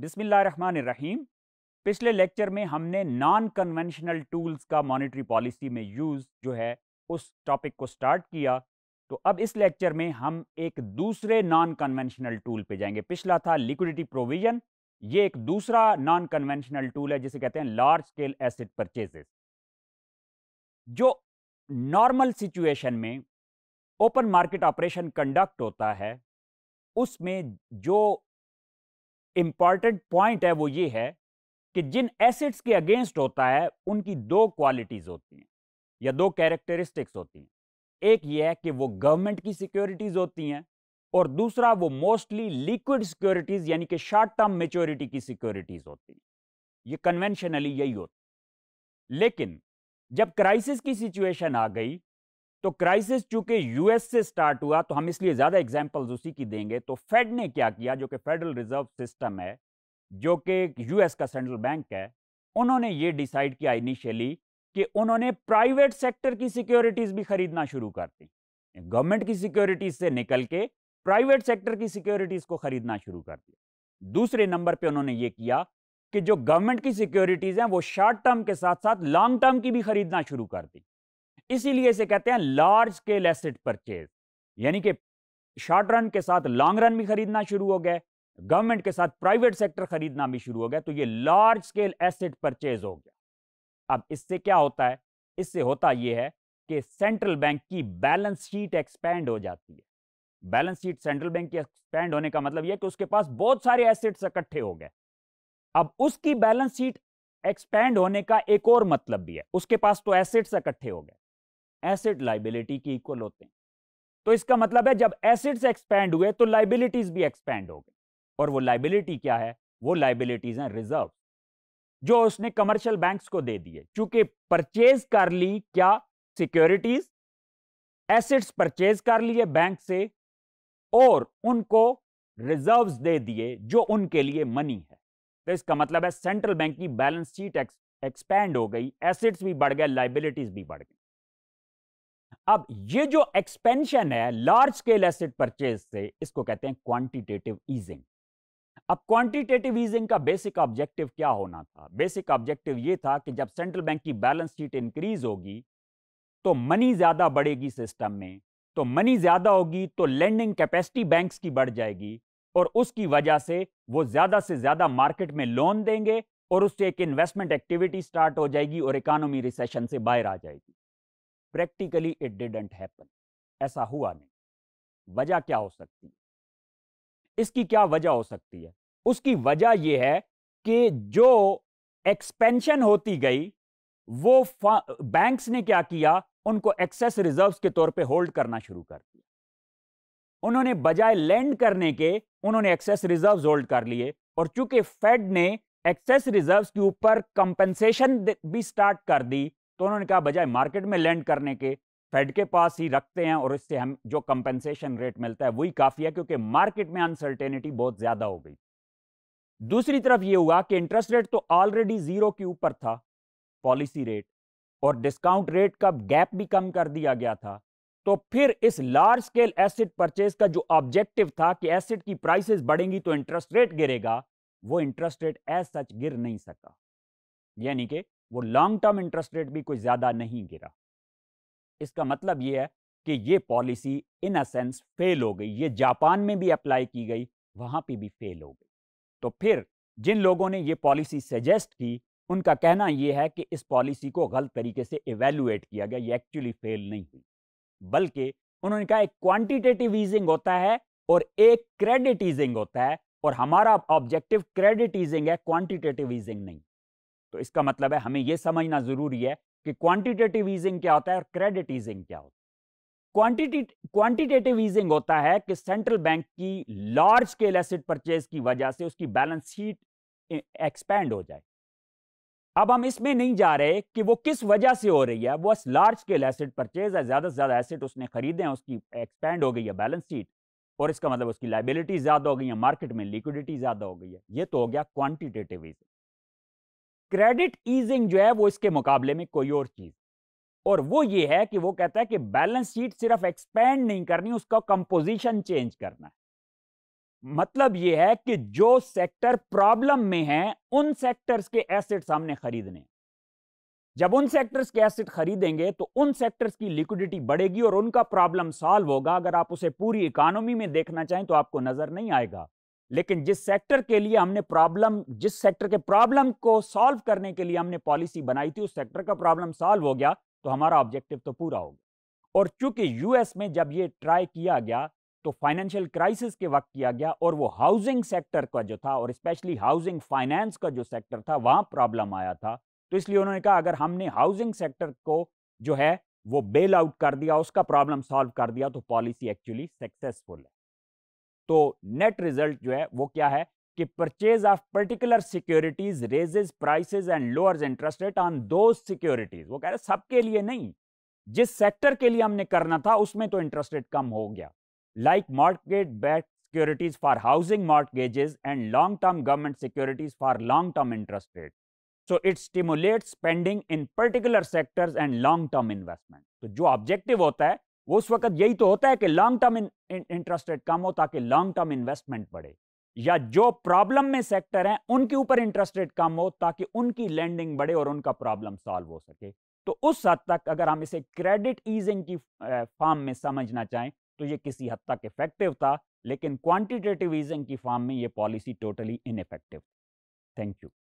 बिस्मिल्लाहिर्रहमानिर्रहीम पिछले लेक्चर में हमने नॉन कन्वेंशनल टूल्स का मॉनेटरी पॉलिसी में यूज़ जो है उस टॉपिक को स्टार्ट किया तो अब इस लेक्चर में हम एक दूसरे नॉन कन्वेंशनल टूल पे जाएंगे पिछला था लिक्विडिटी प्रोविजन ये एक दूसरा नॉन कन्वेंशनल टूल है जिसे कहते हैं लार्ज स्केल एसिड परचेजेस जो नॉर्मल सिचुएशन में ओपन मार्केट ऑपरेशन कंडक्ट होता है उसमें जो इंपॉर्टेंट पॉइंट है वो ये है कि जिन एसिड्स के अगेंस्ट होता है उनकी दो क्वालिटीज़ होती हैं या दो कैरेक्टरिस्टिक्स होती हैं एक ये है कि वो गवर्नमेंट की सिक्योरिटीज़ होती हैं और दूसरा वो मोस्टली लिक्विड सिक्योरिटीज़ यानी कि शॉर्ट टर्म मेच्योरिटी की सिक्योरिटीज़ होती हैं ये कन्वेंशनली यही होती लेकिन जब क्राइसिस की सिचुएशन आ गई तो क्राइसिस चूंकि यूएस से स्टार्ट हुआ तो हम इसलिए ज़्यादा एग्जाम्पल्स उसी की देंगे तो फेड ने क्या किया जो कि फेडरल रिजर्व सिस्टम है जो कि यूएस का सेंट्रल बैंक है उन्होंने ये डिसाइड किया इनिशियली कि उन्होंने प्राइवेट सेक्टर की सिक्योरिटीज़ भी खरीदना शुरू कर दी गवर्नमेंट की सिक्योरिटीज़ से निकल के प्राइवेट सेक्टर की सिक्योरिटीज़ को खरीदना शुरू कर दिया दूसरे नंबर पर उन्होंने ये किया कि जो गवर्नमेंट की सिक्योरिटीज़ हैं वो शॉर्ट टर्म के साथ साथ लॉन्ग टर्म की भी खरीदना शुरू कर दी इसीलिए इसे कहते हैं लार्ज स्केल एसेट परचेज यानी कि शॉर्ट रन के साथ लॉन्ग रन भी खरीदना शुरू हो गया गवर्नमेंट के साथ प्राइवेट सेक्टर खरीदना भी शुरू हो गया तो ये लार्ज स्केल एसेट परचेज हो गया अब इससे क्या होता है इससे होता यह है कि सेंट्रल बैंक की बैलेंस शीट एक्सपेंड हो जाती है बैलेंस शीट सेंट्रल बैंक की एक्सपेंड होने का मतलब यह कि उसके पास बहुत सारे एसेट्स इकट्ठे हो गए अब उसकी बैलेंस शीट एक्सपेंड होने का एक और मतलब भी है उसके पास तो एसेट्स इकट्ठे हो गए एसेट लाइबिलिटी के इक्वल होते हैं तो इसका मतलब है जब एसेट्स एक्सपैंड हुए तो लाइबिलिटीज भी एक्सपैंड हो गए और वो लाइबिलिटी क्या है वो लाइबिलिटीज हैं रिजर्व जो उसने कमर्शियल बैंक्स को दे दिए क्योंकि परचेज कर ली क्या सिक्योरिटीज एसेट्स परचेज कर लिए बैंक से और उनको रिजर्व्स दे दिए जो उनके लिए मनी है तो इसका मतलब है सेंट्रल बैंक की बैलेंस शीट एक्सपैंड हो गई एसेट्स भी बढ़ गए लाइबिलिटीज भी बढ़ गई अब ये जो एक्सपेंशन है लार्ज स्केल एसेट परचेज से इसको कहते हैं क्वांटिटेटिव ईजिंग अब क्वांटिटेटिव ईजिंग का बेसिक ऑब्जेक्टिव क्या होना था बेसिक ऑब्जेक्टिव ये था कि जब सेंट्रल बैंक की बैलेंस शीट इंक्रीज होगी तो मनी ज़्यादा बढ़ेगी सिस्टम में तो मनी ज़्यादा होगी तो लैंडिंग कैपेसिटी बैंक्स की बढ़ जाएगी और उसकी वजह से वो ज़्यादा से ज़्यादा मार्केट में लोन देंगे और उससे एक इन्वेस्टमेंट एक्टिविटी स्टार्ट हो जाएगी और इकोनॉमी रिसेशन से बाहर आ जाएगी प्रैक्टिकली इट डिडेंट हैपन ऐसा हुआ नहीं वजह क्या हो सकती है इसकी क्या वजह हो सकती है उसकी वजह यह है कि जो एक्सपेंशन होती गई वो बैंक्स ने क्या किया उनको एक्सेस रिजर्व्स के तौर पे होल्ड करना शुरू कर दिया उन्होंने बजाय लैंड करने के उन्होंने एक्सेस रिजर्व्स होल्ड कर लिए और चूंकि फेड ने एक्सेस रिजर्व्स के ऊपर कंपनसेशन भी स्टार्ट कर दी तो उन्होंने कहा बजाय मार्केट में लैंड करने के फेड के पास ही रखते हैं और इससे हम जो कंपेंसेशन रेट मिलता है वही काफ़ी है क्योंकि मार्केट में अनसर्टेनिटी बहुत ज़्यादा हो गई दूसरी तरफ यह हुआ कि इंटरेस्ट रेट तो ऑलरेडी ज़ीरो के ऊपर था पॉलिसी रेट और डिस्काउंट रेट का गैप भी कम कर दिया गया था तो फिर इस लार्ज स्केल एसिड परचेज का जो ऑब्जेक्टिव था कि एसिड की प्राइसेस बढ़ेंगी तो इंटरेस्ट रेट गिरेगा वो इंटरेस्ट रेट एज सच गिर नहीं सका यानी कि वो लॉन्ग टर्म इंटरेस्ट रेट भी कोई ज़्यादा नहीं गिरा इसका मतलब ये है कि ये policy in a sense fail हो गई ये जापान में भी अप्लाई की गई वहां पे भी फेल हो गई तो फिर जिन लोगों ने ये पॉलिसी सजेस्ट की उनका कहना यह है कि इस पॉलिसी को गलत तरीके से इवेल्युएट किया गया ये एक्चुअली फेल नहीं हुई बल्कि उन्होंने कहा एक क्वांटिटेटिव ईजिंग होता है और एक क्रेडिट ईजिंग होता है और हमारा ऑब्जेक्टिव क्रेडिट ईजिंग है क्वांटिटेटिव ईजिंग नहीं तो इसका मतलब है हमें यह समझना जरूरी है कि क्वांटिटेटिव ईजिंग क्या होता है और क्रेडिट ईजिंग क्या होता है क्वांटिटेटिव ईजिंग होता है कि सेंट्रल बैंक की लार्ज स्केल एसिड परचेज की वजह से उसकी बैलेंस शीट एक्सपैंड हो जाए अब हम इसमें नहीं जा रहे कि वो किस वजह से हो रही है वो लार्ज स्केल एसिड परचेज है ज्यादा से ज्यादा एसिड उसने खरीदे हैं उसकी एक्सपैंड हो गई है बैलेंस शीट और इसका मतलब उसकी लाइबिलिटी ज्यादा हो गई है मार्केट में लिक्विडिटी ज्यादा हो गई है ये तो हो गया क्वांटिटेटिव ईजिंग क्रेडिट ईजिंग जो है वो इसके मुकाबले में कोई और चीज़ और वो ये है कि वो कहता है कि बैलेंस शीट सिर्फ एक्सपेंड नहीं करनी उसका कंपोजिशन चेंज करना है मतलब ये है कि जो सेक्टर प्रॉब्लम में है उन सेक्टर्स के एसेट सामने खरीदने जब उन सेक्टर्स के एसेट खरीदेंगे तो उन सेक्टर्स की लिक्विडिटी बढ़ेगी और उनका प्रॉब्लम सॉल्व होगा अगर आप उसे पूरी इकोनॉमी में देखना चाहें तो आपको नजर नहीं आएगा लेकिन जिस सेक्टर के लिए हमने प्रॉब्लम जिस सेक्टर के प्रॉब्लम को सॉल्व करने के लिए हमने पॉलिसी बनाई थी उस सेक्टर का प्रॉब्लम सॉल्व हो गया तो हमारा ऑब्जेक्टिव तो पूरा हो गया और चूंकि यूएस में जब ये ट्राई किया गया तो फाइनेंशियल क्राइसिस के वक्त किया गया और वो हाउसिंग सेक्टर का जो था और स्पेशली हाउसिंग फाइनेंस का जो सेक्टर था वहां प्रॉब्लम आया था तो इसलिए उन्होंने कहा अगर हमने हाउसिंग सेक्टर को जो है वो बेल आउट कर दिया उसका प्रॉब्लम सॉल्व कर दिया तो पॉलिसी एक्चुअली सक्सेसफुल है तो नेट रिजल्ट जो है वो क्या है कि purchase of particular securities raises prices and lowers interest rate on those securities वो कह रहे सबके लिए नहीं जिस सेक्टर के लिए हमने करना था उसमें तो इंटरेस्ट रेट कम हो गया like mortgage backed securities for housing mortgages and long term government securities for long term interest rate so it stimulate spending in particular sectors and long term investment तो जो ऑब्जेक्टिव होता है वो उस वक्त यही तो होता है कि लॉन्ग टर्म इंटरेस्ट रेट कम हो ताकि लॉन्ग टर्म इन्वेस्टमेंट बढ़े या जो प्रॉब्लम में सेक्टर हैं उनके ऊपर इंटरेस्ट रेट कम हो ताकि उनकी लैंडिंग बढ़े और उनका प्रॉब्लम सॉल्व हो सके तो उस हद तक अगर हम इसे क्रेडिट ईजिंग की फॉर्म में समझना चाहें तो ये किसी हद तक इफेक्टिव था लेकिन क्वांटिटेटिव ईजिंग की फॉर्म में ये policy totally ineffective thank you